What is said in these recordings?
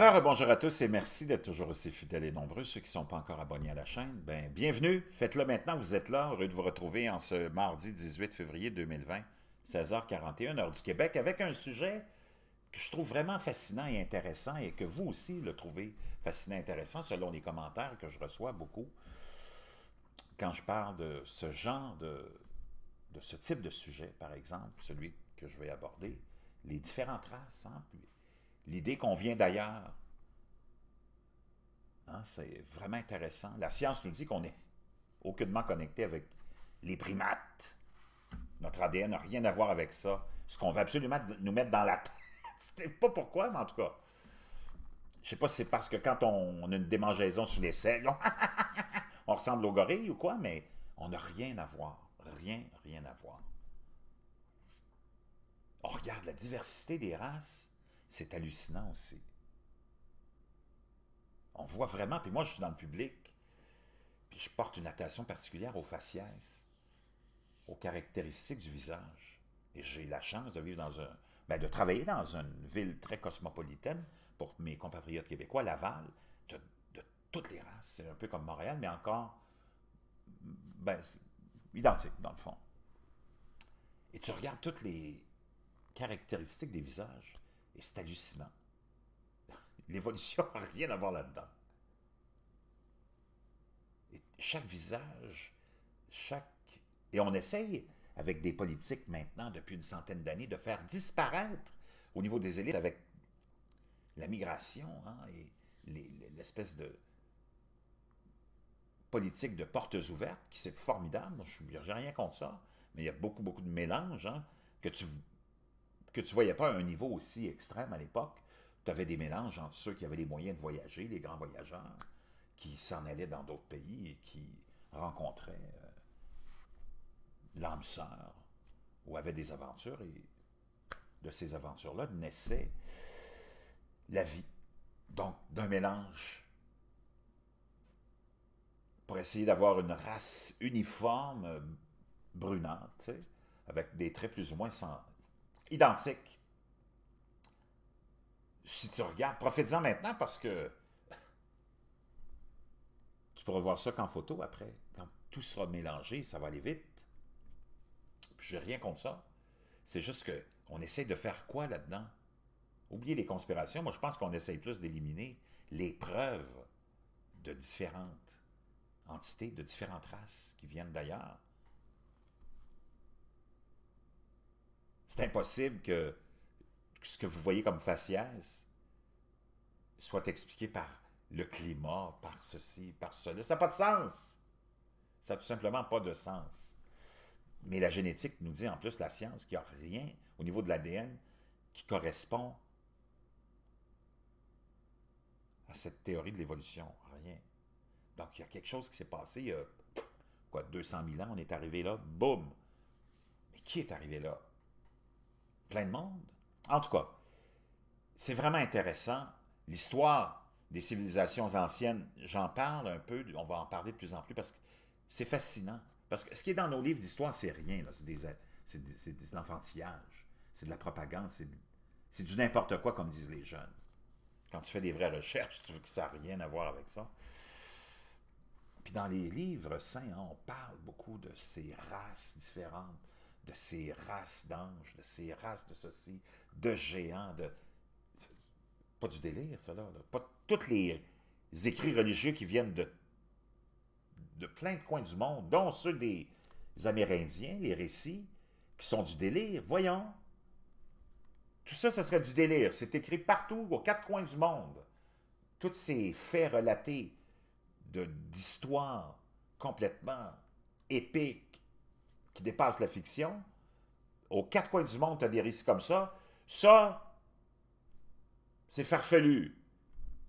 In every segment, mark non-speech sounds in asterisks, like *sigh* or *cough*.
Alors, bonjour à tous et merci d'être toujours aussi fidèles et nombreux. Ceux qui ne sont pas encore abonnés à la chaîne, ben, bienvenue. Faites-le maintenant, vous êtes là. Heureux de vous retrouver en ce mardi 18 février 2020, 16h41, heure du Québec, avec un sujet que je trouve vraiment fascinant et intéressant et que vous aussi le trouvez fascinant et intéressant selon les commentaires que je reçois beaucoup quand je parle de ce genre de, de ce type de sujet, par exemple, celui que je vais aborder, les différentes races, hein, L'idée qu'on vient d'ailleurs. Hein, c'est vraiment intéressant. La science nous dit qu'on est aucunement connecté avec les primates. Notre ADN n'a rien à voir avec ça. Ce qu'on veut absolument nous mettre dans la tête. c'est *laughs* pas pourquoi, mais en tout cas. Je sais pas si c'est parce que quand on, a une démangeaison sur les selles, on, *laughs* on ressemble aux gorilles ou quoi, mais on n'a rien à voir. Rien, rien à voir. On oh, regarde la diversité des races. C'est hallucinant aussi. On voit vraiment, puis moi je suis dans le public, puis je porte une attention particulière aux faciès, aux caractéristiques du visage. Et j'ai la chance de vivre dans un, ben de travailler dans une ville très cosmopolitaine pour mes compatriotes québécois, Laval, de, toutes les races. C'est un peu comme Montréal, mais encore ben, identique dans le fond. Et tu regardes toutes les caractéristiques des visages. Et c'est hallucinant. *laughs* L'évolution n'a rien à voir là-dedans. Chaque visage, chaque... Et on essaye, avec des politiques maintenant, depuis une centaine d'années, de faire disparaître au niveau des élites avec la migration hein, et l'espèce de politique de portes ouvertes, qui c'est formidable, je n'ai rien contre ça, mais il y a beaucoup, beaucoup de mélanges hein, que tu que tu ne voyais pas un niveau aussi extrême à l'époque. Tu avais des mélanges entre ceux qui avaient les moyens de voyager, les grands voyageurs, qui s'en allaient dans d'autres pays et qui rencontraient euh, l'âme sœur ou avaient des aventures. Et de ces aventures-là naissait la vie. Donc, d'un mélange pour essayer d'avoir une race uniforme euh, brunante, avec des traits plus ou moins identique. Si tu regardes, profite-en maintenant parce que *laughs* tu pourras voir ça qu'en photo après. Quand tout sera mélangé, ça va aller vite. Puis j'ai rien contre ça. C'est juste que on essaie de faire quoi là-dedans? Oubliez les conspirations. Moi, je pense qu'on essaye plus d'éliminer les preuves de différentes entités, de différentes races qui viennent d'ailleurs C'est impossible que, ce que vous voyez comme faciès soit expliqué par le climat, par ceci, par cela. Ça n'a pas de sens. Ça n'a tout simplement pas de sens. Mais la génétique nous dit en plus, la science, qu'il n'y a rien au niveau de l'ADN qui correspond à cette théorie de l'évolution. Rien. Donc, il y a quelque chose qui s'est passé il y a quoi, 200 000 ans, on est arrivé là, boum! Mais qui est arrivé là? plein de monde. En tout cas, c'est vraiment intéressant. L'histoire des civilisations anciennes, j'en parle un peu, on va en parler de plus en plus parce que c'est fascinant. Parce que ce qui est dans nos livres d'histoire, c'est rien. C'est de l'enfantillage, c'est de la propagande, c'est du n'importe quoi, comme disent les jeunes. Quand tu fais des vraies recherches, tu veux que ça n'a rien à voir avec ça. Puis dans les livres saints, hein, on parle beaucoup de ces races différentes, de ces races d'anges, de ces races de ceci, de géants, de... Pas du délire, cela. Pas tous les écrits religieux qui viennent de, de plein de coins du monde, dont ceux des Amérindiens, les récits, qui sont du délire. Voyons. Tout ça, ce serait du délire. C'est écrit partout, aux quatre coins du monde. Tous ces faits relatés d'histoires complètement épiques, qui dépasse la fiction. Aux quatre coins du monde, tu as des récits comme ça. Ça, c'est farfelu.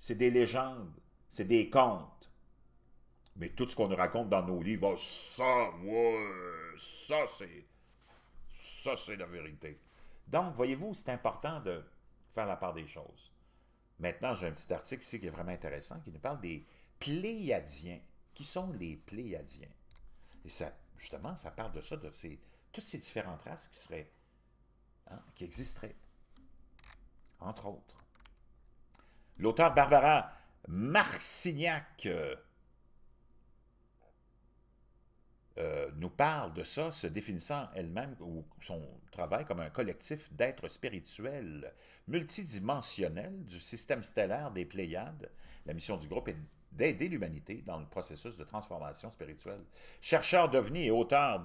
C'est des légendes. C'est des contes. Mais tout ce qu'on nous raconte dans nos livres, oh, ça, ouais, ça, c'est. Ça, c'est la vérité. Donc, voyez-vous, c'est important de faire la part des choses. Maintenant, j'ai un petit article ici qui est vraiment intéressant, qui nous parle des Pléiadiens. Qui sont les Pléiadiens? Et ça justement, ça parle de ça, de ces, toutes ces différentes races qui seraient, hein, qui existeraient, entre autres. L'auteur Barbara Marcignac euh, euh, nous parle de ça, se définissant elle-même ou son travail comme un collectif d'êtres spirituels multidimensionnels du système stellaire des Pléiades. La mission du groupe est d'aider l'humanité dans le processus de transformation spirituelle. Chercheur devenu et auteur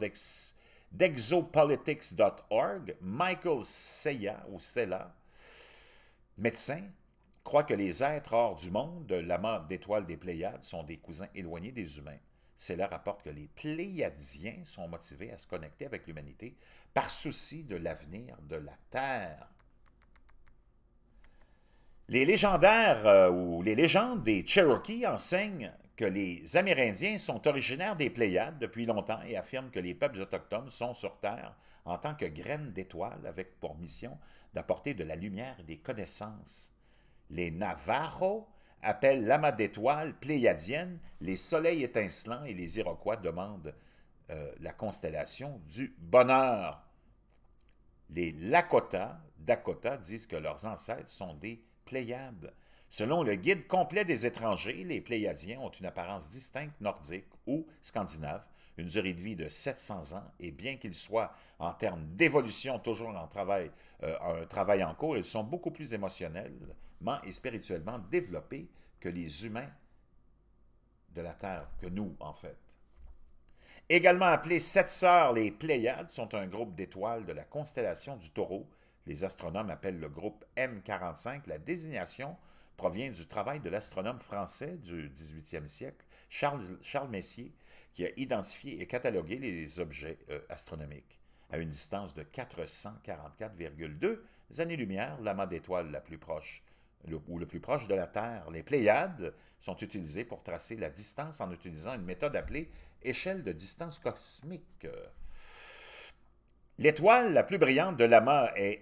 d'exopolitics.org, Michael Seya, ou Sella, médecin, croit que les êtres hors du monde de mort d'étoiles des Pléiades sont des cousins éloignés des humains. Sella rapporte que les Pléiadiens sont motivés à se connecter avec l'humanité par souci de l'avenir de la Terre. Les légendaires euh, ou les légendes des Cherokees enseignent que les Amérindiens sont originaires des Pléiades depuis longtemps et affirment que les peuples autochtones sont sur Terre en tant que graines d'étoiles avec pour mission d'apporter de la lumière et des connaissances. Les Navajos appellent l'amas d'étoiles pléiadienne les soleils étincelants et les Iroquois demandent euh, la constellation du bonheur. Les Lakota, Dakota, disent que leurs ancêtres sont des Pléiades. Selon le guide complet des étrangers, les Pléiadiens ont une apparence distincte nordique ou scandinave, une durée de vie de 700 ans, et bien qu'ils soient, en termes d'évolution, toujours en travail, euh, un travail en cours, ils sont beaucoup plus émotionnellement et spirituellement développés que les humains de la Terre, que nous, en fait. Également appelés « Sept Sœurs, les Pléiades sont un groupe d'étoiles de la constellation du Taureau les astronomes appellent le groupe M45. La désignation provient du travail de l'astronome français du 18e siècle, Charles, Charles, Messier, qui a identifié et catalogué les objets euh, astronomiques. À une distance de 444,2 années-lumière, l'amas d'étoiles la plus proche ou le plus proche de la Terre, les Pléiades sont utilisées pour tracer la distance en utilisant une méthode appelée échelle de distance cosmique. L'étoile la plus brillante de l'amas est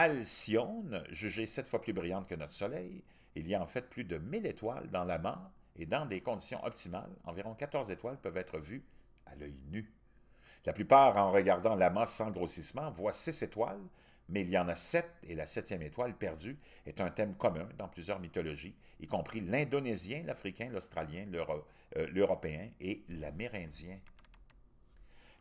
Alcyone, jugée sept fois plus brillante que notre Soleil, il y a en fait plus de 1000 étoiles dans la l'amas et dans des conditions optimales, environ 14 étoiles peuvent être vues à l'œil nu. La plupart, en regardant l'amas sans grossissement, voient six étoiles, mais il y en a sept, et la septième étoile perdue est un thème commun dans plusieurs mythologies, y compris l'indonésien, l'africain, l'australien, euh, l'européen et l'amérindien.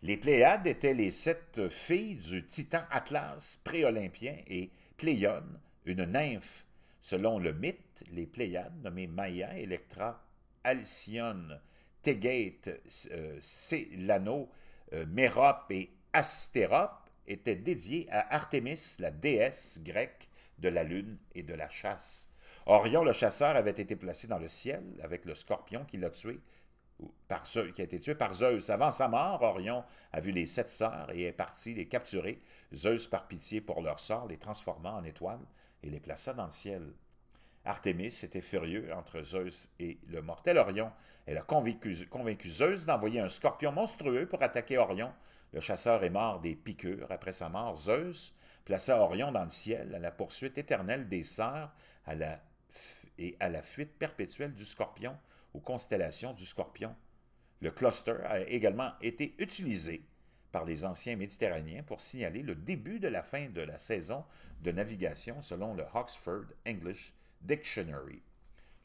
Les Pléiades étaient les sept filles du titan Atlas pré-olympien et Pléione, une nymphe. Selon le mythe, les Pléiades, nommées Maïa, Electra, Alcyone, Tegate, euh, Célano, euh, Mérope et Astérope, étaient dédiées à Artémis, la déesse grecque de la lune et de la chasse. Orion le chasseur avait été placé dans le ciel avec le scorpion qui l'a tué, par qui a été tué par Zeus. Avant sa mort, Orion a vu les sept sœurs et est parti les capturer. Zeus, par pitié pour leur sort, les transforma en étoiles et les plaça dans le ciel. Artémis était furieux entre Zeus et le mortel Orion. Elle a convaincu, Zeus d'envoyer un scorpion monstrueux pour attaquer Orion. Le chasseur est mort des piqûres. Après sa mort, Zeus plaça Orion dans le ciel à la poursuite éternelle des sœurs et à la fuite perpétuelle du scorpion aux constellations du Scorpion. Le cluster a également été utilisé par les anciens méditerranéens pour signaler le début de la fin de la saison de navigation selon le Oxford English Dictionary.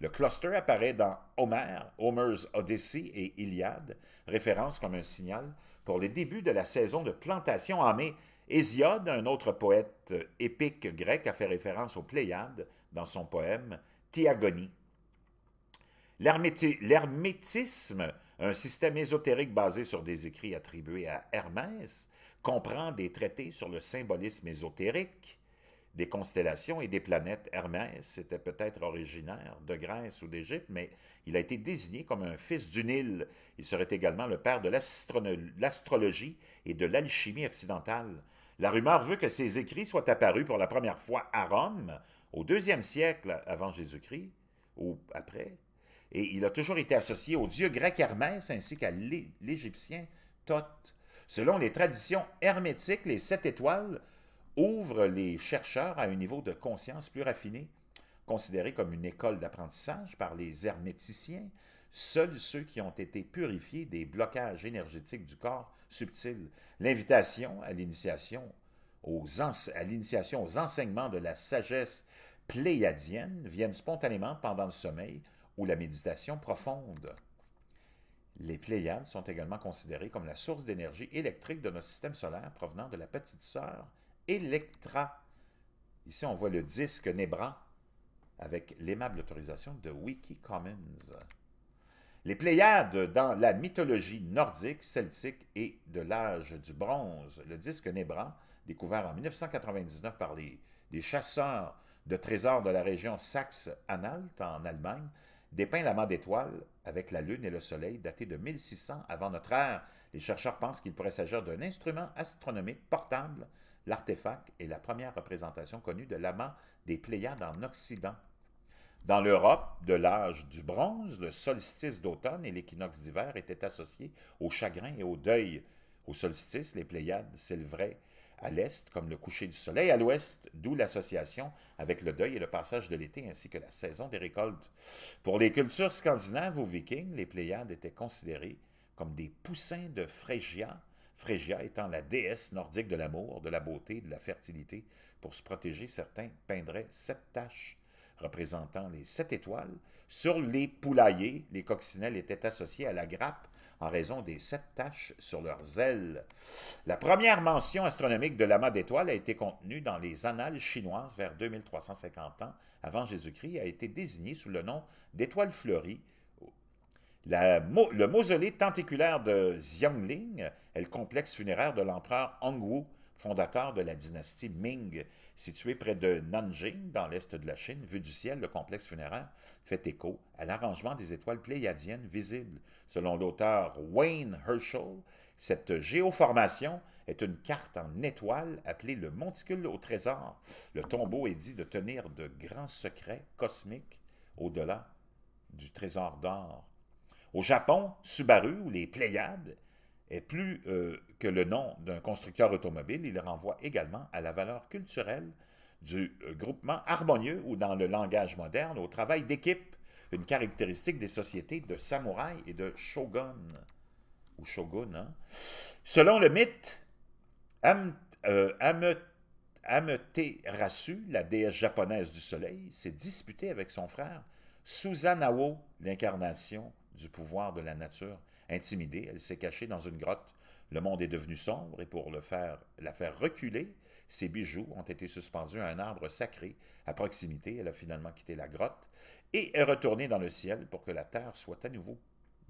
Le cluster apparaît dans Homer, Homer's Odyssey et Iliade, référence comme un signal pour les débuts de la saison de plantation en mai. Hésiode, un autre poète épique grec, a fait référence aux Pléiades dans son poème Théagonie. L'hermétisme, un système ésotérique basé sur des écrits attribués à Hermès, comprend des traités sur le symbolisme ésotérique, des constellations et des planètes. Hermès était peut-être originaire de Grèce ou d'Égypte, mais il a été désigné comme un fils du Nil. Il serait également le père de l'astrologie et de l'alchimie occidentale. La rumeur veut que ses écrits soient apparus pour la première fois à Rome au deuxième siècle avant Jésus-Christ, ou après, et il a toujours été associé au dieu grec Hermès ainsi qu'à l'Égyptien Thoth. Selon les traditions hermétiques, les sept étoiles ouvrent les chercheurs à un niveau de conscience plus raffiné, considéré comme une école d'apprentissage par les herméticiens. Seuls ceux qui ont été purifiés des blocages énergétiques du corps subtil. L'invitation à l'initiation aux, aux enseignements de la sagesse pléiadienne viennent spontanément pendant le sommeil ou la méditation profonde. Les Pléiades sont également considérées comme la source d'énergie électrique de notre système solaire provenant de la petite sœur Electra. Ici, on voit le disque nébran avec l'aimable autorisation de Wikicommons. Les Pléiades, dans la mythologie nordique, celtique et de l'âge du bronze, le disque nébran, découvert en 1999 par les, des chasseurs de trésors de la région Saxe-Anhalt en Allemagne, Dépeint l'amant d'étoiles avec la Lune et le Soleil daté de 1600 avant notre ère. Les chercheurs pensent qu'il pourrait s'agir d'un instrument astronomique portable. L'artefact est la première représentation connue de l'amant des Pléiades en Occident. Dans l'Europe de l'âge du bronze, le solstice d'automne et l'équinoxe d'hiver étaient associés au chagrin et au deuil. Au solstice, les Pléiades vrai à l'est, comme le coucher du soleil, à l'ouest, d'où l'association avec le deuil et le passage de l'été, ainsi que la saison des récoltes. Pour les cultures scandinaves ou vikings, les Pléiades étaient considérées comme des poussins de Frégia, Frégia étant la déesse nordique de l'amour, de la beauté, de la fertilité. Pour se protéger, certains peindraient sept taches représentant les sept étoiles. Sur les poulaillers, les coccinelles étaient associées à la grappe en raison des sept taches sur leurs ailes. La première mention astronomique de l'amas d'étoiles a été contenue dans les annales chinoises vers 2350 ans avant Jésus-Christ a été désignée sous le nom d'étoile fleurie. le mausolée tentaculaire de Xiangling est le complexe funéraire de l'empereur Hongwu fondateur de la dynastie Ming. Situé près de Nanjing, dans l'est de la Chine, vu du ciel, le complexe funéraire fait écho à l'arrangement des étoiles pléiadiennes visibles. Selon l'auteur Wayne Herschel, cette géoformation est une carte en étoiles appelée le monticule au trésor. Le tombeau est dit de tenir de grands secrets cosmiques au-delà du trésor d'or. Au Japon, Subaru, ou les Pléiades, et plus euh, que le nom d'un constructeur automobile, il renvoie également à la valeur culturelle du euh, groupement harmonieux ou dans le langage moderne au travail d'équipe, une caractéristique des sociétés de samouraïs et de shogun hein. Selon le mythe, Am, euh, la déesse japonaise du soleil, s'est disputée avec son frère Susanawo, l'incarnation du pouvoir de la nature Intimidée, elle s'est cachée dans une grotte. Le monde est devenu sombre et pour le faire, la faire reculer, ses bijoux ont été suspendus à un arbre sacré. À proximité, elle a finalement quitté la grotte et est retournée dans le ciel pour que la terre soit à nouveau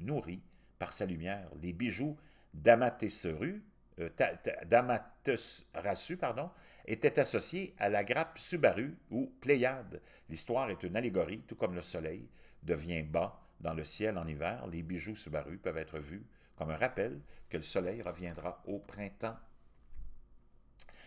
nourrie par sa lumière. Les bijoux d'Amaterasu euh, étaient pardon, associés à la grappe Subaru ou Pléiade. L'histoire est une allégorie, tout comme le soleil devient bas dans le ciel en hiver, les bijoux subarus peuvent être vus comme un rappel que le soleil reviendra au printemps.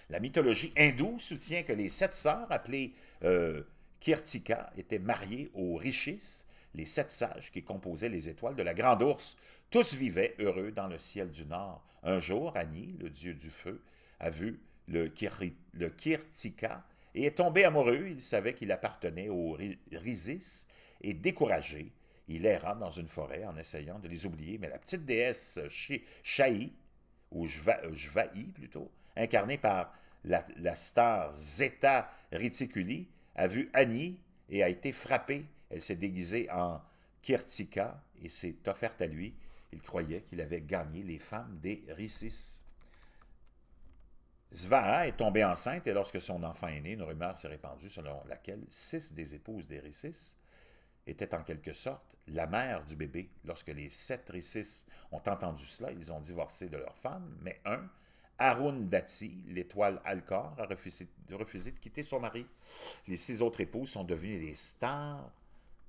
La mythologie hindoue soutient que les sept sœurs, appelées euh, Kirtika, étaient mariées aux Rishis, les sept sages qui composaient les étoiles de la Grande Ourse. Tous vivaient heureux dans le ciel du Nord. Un jour, Annie, le dieu du feu, a vu le, Kirtika et est tombé amoureux. Il savait qu'il appartenait aux Rizis et découragé, il erra dans une forêt en essayant de les oublier, mais la petite déesse Chahi, ou Jvahi euh, plutôt, incarnée par la, star Zeta Reticuli, a vu Annie et a été frappée. Elle s'est déguisée en Kirtika et s'est offerte à lui. Il croyait qu'il avait gagné les femmes des Rissis. Svaha est tombée enceinte et lorsque son enfant est né, une rumeur s'est répandue selon laquelle six des épouses des Rissis était en quelque sorte la mère du bébé. Lorsque les sept récits ont entendu cela, ils ont divorcé de leur femme, mais un, Arun Dati, l'étoile Alcor, a refusé, de quitter son mari. Les six autres épouses sont devenues les stars,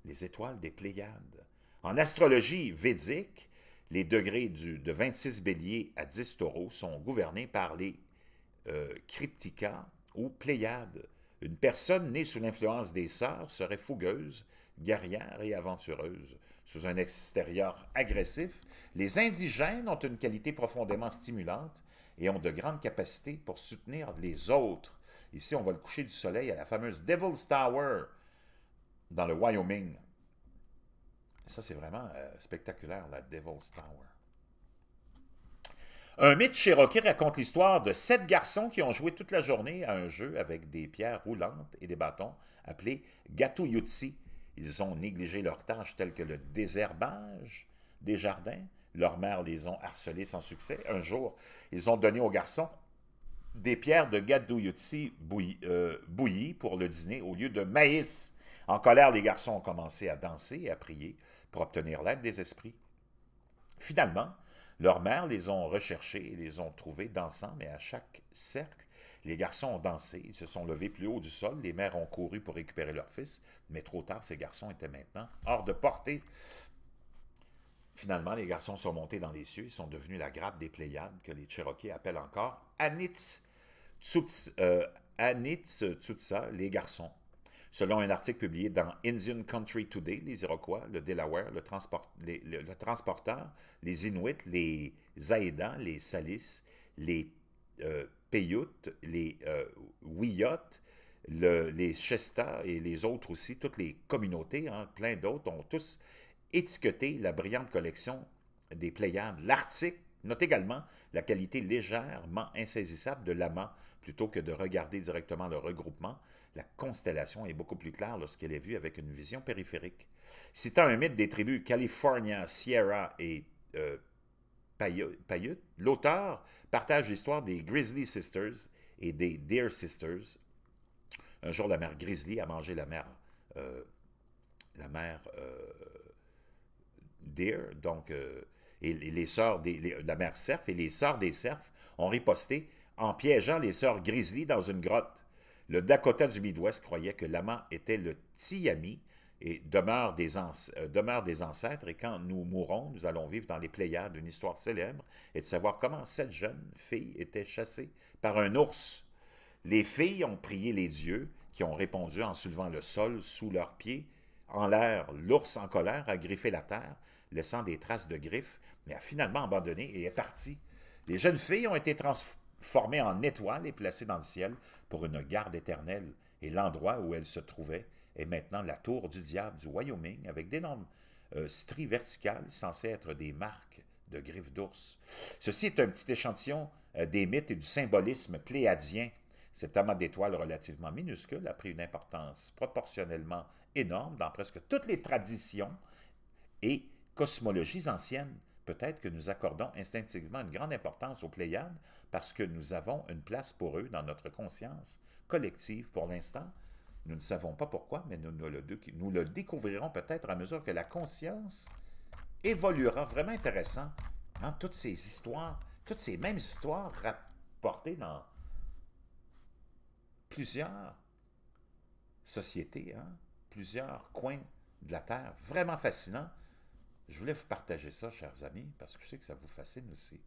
les étoiles des Pléiades. En astrologie védique, les degrés du, de 26 béliers à 10 taureaux sont gouvernés par les euh, ou Pléiades. Une personne née sous l'influence des sœurs serait fougueuse, guerrière et aventureuse. Sous un extérieur agressif, les indigènes ont une qualité profondément stimulante et ont de grandes capacités pour soutenir les autres. Ici, on va le coucher du soleil à la fameuse Devil's Tower dans le Wyoming. Ça, c'est vraiment euh, spectaculaire, la Devil's Tower. Un mythe cherokee raconte l'histoire de sept garçons qui ont joué toute la journée à un jeu avec des pierres roulantes et des bâtons appelé Gatuyutsi, ils ont négligé leurs tâches telles que le désherbage des jardins. Leurs mères les ont harcelés sans succès. Un jour, ils ont donné aux garçons des pierres de gaduyutsi bouillies euh, pour le dîner au lieu de maïs. En colère, les garçons ont commencé à danser et à prier pour obtenir l'aide des esprits. Finalement, leurs mères les ont recherchés et les ont trouvés dansant, mais à chaque cercle, les garçons ont dansé, ils se sont levés plus haut du sol, les mères ont couru pour récupérer leur fils, mais trop tard, ces garçons étaient maintenant hors de portée. Finalement, les garçons sont montés dans les cieux, ils sont devenus la grappe des Pléiades, que les Cherokees appellent encore Anitz Tsutsa, euh, les garçons, Selon un article publié dans Indian Country Today, les Iroquois, le Delaware, le, transporteur, les Inuits, les Aedans, les Salis, les euh, les euh, les Chestas et les autres aussi, toutes les communautés, hein, plein d'autres, ont tous étiqueté la brillante collection des Pléiades. L'article note également la qualité légèrement insaisissable de l'amant. Plutôt que de regarder directement le regroupement, la constellation est beaucoup plus claire lorsqu'elle est vue avec une vision périphérique. Citant un mythe des tribus California, Sierra et euh, Paiute, l'auteur partage l'histoire des Grizzly Sisters et des Deer Sisters. Un jour, la mère Grizzly a mangé la mère, euh, la mère euh, Deer, donc, euh, et, les sœurs des, la mère Cerf et les sœurs des Cerfs ont riposté en piégeant les sœurs Grizzly dans une grotte. Le Dakota du Midwest croyait que l'amant était le Tiami et demeure des, euh, ancêtres, et quand nous mourrons, nous allons vivre dans les Pléiades d'une histoire célèbre et de savoir comment cette jeune fille était chassée par un ours. Les filles ont prié les dieux, qui ont répondu en soulevant le sol sous leurs pieds. En l'air, l'ours en colère a griffé la terre, laissant des traces de griffes, mais a finalement abandonné et est parti. Les jeunes filles ont été trans formée en étoiles et placée dans le ciel pour une garde éternelle, et l'endroit où elle se trouvait est maintenant la tour du diable du Wyoming avec d'énormes euh, stries verticales censées être des marques de griffes d'ours. Ceci est un petit échantillon euh, des mythes et du symbolisme cléadien. Cet amas d'étoiles relativement minuscule a pris une importance proportionnellement énorme dans presque toutes les traditions et cosmologies anciennes, peut-être que nous accordons instinctivement une grande importance aux Pléiades parce que nous avons une place pour eux dans notre conscience collective pour l'instant. Nous ne savons pas pourquoi, mais nous, le, découvrirons peut-être à mesure que la conscience évoluera. Vraiment intéressant. Hein, toutes ces histoires, toutes ces mêmes histoires rapportées dans plusieurs sociétés, hein, plusieurs coins de la Terre. Vraiment fascinant. Je voulais vous partager ça, chers amis, parce que je sais que ça vous fascine aussi.